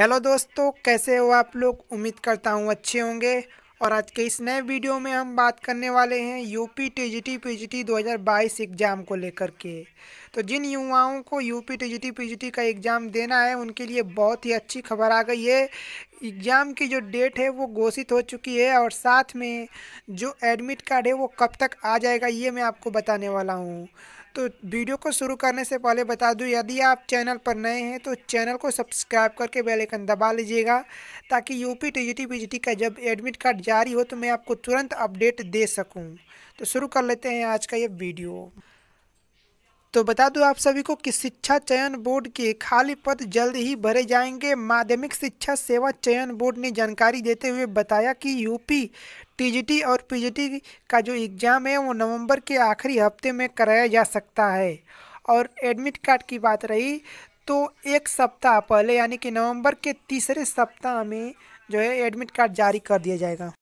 hello दोस्तों कैसे हो आप लोग उम्मीद करता हूँ अच्छे होंगे और आज के इस नए वीडियो में हम बात करने वाले हैं यूपी टीजीटी पीजीटी 2022 एग्ज़ाम को लेकर के तो जिन युवाओं को यूपी टीजीटी पीजीटी का एग्ज़ाम देना है उनके लिए बहुत ही अच्छी खबर आ गई है एग्ज़ाम की जो डेट है वो घोषित हो चुकी है और साथ में जो एडमिट कार्ड है वो कब तक आ जाएगा ये मैं आपको बताने वाला हूँ तो वीडियो को शुरू करने से पहले बता दूं यदि आप चैनल पर नए हैं तो चैनल को सब्सक्राइब करके बेल आइकन दबा लीजिएगा ताकि यूपी टीजीटी पीजीटी का जब एडमिट कार्ड जारी हो तो मैं आपको तुरंत अपडेट दे सकूं तो शुरू कर लेते हैं आज का ये वीडियो तो बता दूं आप सभी को कि शिक्षा चयन बोर्ड के खाली पद जल्द ही भरे जाएंगे माध्यमिक शिक्षा सेवा चयन बोर्ड ने जानकारी देते हुए बताया कि यूपी टीजीटी और पीजीटी का जो एग्ज़ाम है वो नवंबर के आखिरी हफ्ते में कराया जा सकता है और एडमिट कार्ड की बात रही तो एक सप्ताह पहले यानी कि नवंबर के तीसरे सप्ताह में जो है एडमिट कार्ड जारी कर दिया जाएगा